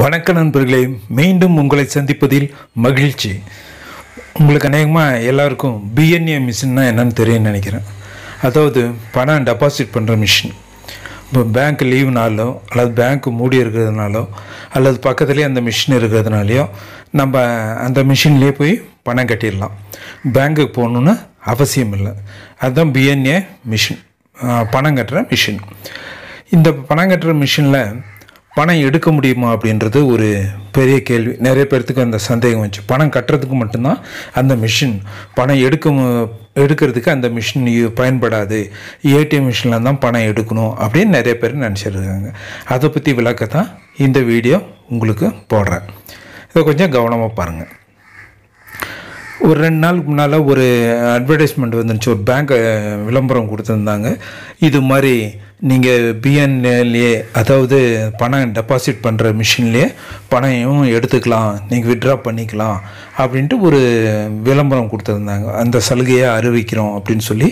வணக்க நண்பர்களே மீண்டும் உங்களை சந்திப்பதில் மகிழ்ச்சி உங்களுக்கு அநேகமாக எல்லாருக்கும் பிஎன்ஏ மிஷின்னா என்னன்னு தெரியும்னு நினைக்கிறேன் அதாவது பணம் டெபாசிட் பண்ணுற மிஷின் இப்போ பேங்க் லீவுனாலோ அல்லது பேங்க் மூடி இருக்கிறதுனாலோ அல்லது பக்கத்துலேயே அந்த மிஷின் இருக்கிறதுனாலையோ நம்ம அந்த மிஷின்லேயே போய் பணம் கட்டிடலாம் பேங்க்குக்கு போகணுன்னு அவசியம் இல்லை அதுதான் பிஎன்ஏ மிஷின் பணம் கட்டுற மிஷின் இந்த பணம் கட்டுற மிஷினில் பணம் எடுக்க முடியுமா அப்படின்றது ஒரு பெரிய கேள்வி நிறைய பேர்த்துக்கு அந்த சந்தேகம் வந்துச்சு பணம் கட்டுறதுக்கு மட்டும்தான் அந்த மிஷின் பணம் எடுக்க எடுக்கிறதுக்கு அந்த மிஷின் பயன்படாது ஏடிஎம் மிஷினில் தான் பணம் எடுக்கணும் அப்படின்னு நிறைய பேர் நினச்சிருக்காங்க அதை பற்றி விளக்கத்தான் தான் இந்த வீடியோ உங்களுக்கு போடுறேன் இதை கொஞ்சம் கவனமாக பாருங்கள் ஒரு ரெண்டு நாளுக்கு முன்னால் ஒரு அட்வர்டைஸ்மெண்ட் வந்துருச்சு ஒரு பேங்க் விளம்பரம் கொடுத்துருந்தாங்க இது மாதிரி நீங்கள் பிஎன்லேயே அதாவது பணம் டெபாசிட் பண்ணுற மிஷின்லேயே பணையும் எடுத்துக்கலாம் நீங்கள் விட்ரா பண்ணிக்கலாம் அப்படின்ட்டு ஒரு விளம்பரம் கொடுத்துருந்தாங்க அந்த சலுகையை அறிவிக்கிறோம் அப்படின்னு சொல்லி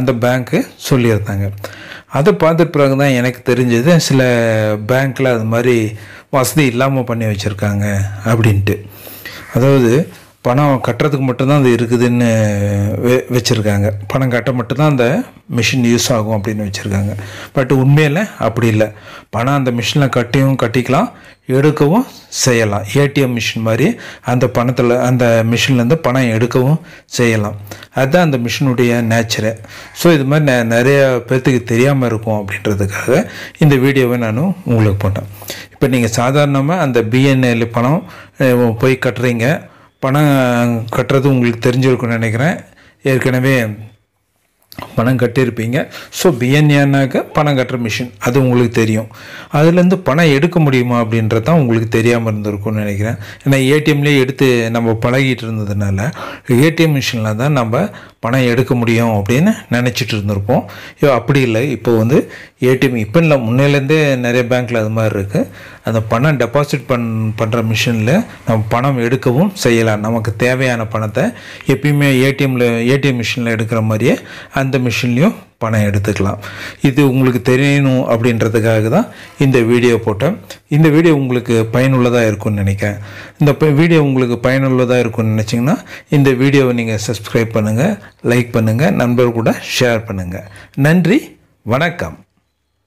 அந்த பேங்க்கு சொல்லியிருந்தாங்க அதை பார்த்த பிறகு தான் எனக்கு தெரிஞ்சது சில பேங்க்கில் அது மாதிரி வசதி இல்லாமல் பண்ணி வச்சுருக்காங்க அப்படின்ட்டு அதாவது பணம் கட்டுறதுக்கு மட்டும்தான் அது இருக்குதுன்னு வெ வச்சுருக்காங்க பணம் கட்ட மட்டும்தான் அந்த மிஷின் யூஸ் ஆகும் அப்படின்னு வச்சுருக்காங்க பட் உண்மையில் அப்படி இல்லை பணம் அந்த மிஷினில் கட்டியும் கட்டிக்கலாம் எடுக்கவும் செய்யலாம் ஏடிஎம் மிஷின் மாதிரி அந்த பணத்தில் அந்த மிஷின்லேருந்து பணம் எடுக்கவும் செய்யலாம் அதுதான் அந்த மிஷினுடைய நேச்சரு ஸோ இது மாதிரி நெ நிறைய பேர்த்துக்கு தெரியாமல் இருக்கும் அப்படின்றதுக்காக இந்த வீடியோவை நான் உங்களுக்கு போட்டேன் இப்போ நீங்கள் சாதாரணமாக அந்த பிஎன்எல் பணம் போய் கட்டுறீங்க பணம் கட்டுறது உங்களுக்கு தெரிஞ்சிருக்குன்னு நினைக்கிறேன் ஏற்கனவே பணம் கட்டியிருப்பீங்க ஸோ பிஎன்ஏனாக்க பணம் கட்டுற மிஷின் அது உங்களுக்கு தெரியும் அதுலேருந்து பணம் எடுக்க முடியுமா அப்படின்றது தான் உங்களுக்கு தெரியாமல் இருந்திருக்கும்னு நினைக்கிறேன் ஏன்னா ஏடிஎம்லேயே எடுத்து நம்ம பழகிட்டு இருந்ததுனால ஏடிஎம் மிஷினில் தான் நம்ம பணம் எடுக்க முடியும் அப்படின்னு நினச்சிட்டு இருந்திருப்போம் ஐயோ அப்படி இல்லை இப்போ வந்து ஏடிஎம் இப்போ இல்லை முன்னிலேருந்தே நிறைய பேங்க்கில் அது மாதிரி இருக்குது அந்த பணம் டெபாசிட் பண் பண்ணுற மிஷினில் நம்ம பணம் எடுக்கவும் செய்யலாம் நமக்கு தேவையான பணத்தை எப்பயுமே ஏடிஎம்மில் ஏடிஎம் மிஷினில் எடுக்கிற மாதிரியே அந்த மிஷின்லேயும் பணம் எடுத்துக்கலாம் இது உங்களுக்கு தெரியணும் அப்படின்றதுக்காக தான் இந்த வீடியோ போட்டேன் இந்த வீடியோ உங்களுக்கு பயனுள்ளதாக இருக்கும்னு நினைக்கிறேன் இந்த வீடியோ உங்களுக்கு பயனுள்ளதாக இருக்கும்னு நினச்சிங்கன்னா இந்த வீடியோவை நீங்கள் சப்ஸ்கிரைப் பண்ணுங்கள் லைக் பண்ணுங்கள் நண்பர் கூட ஷேர் பண்ணுங்கள் நன்றி வணக்கம்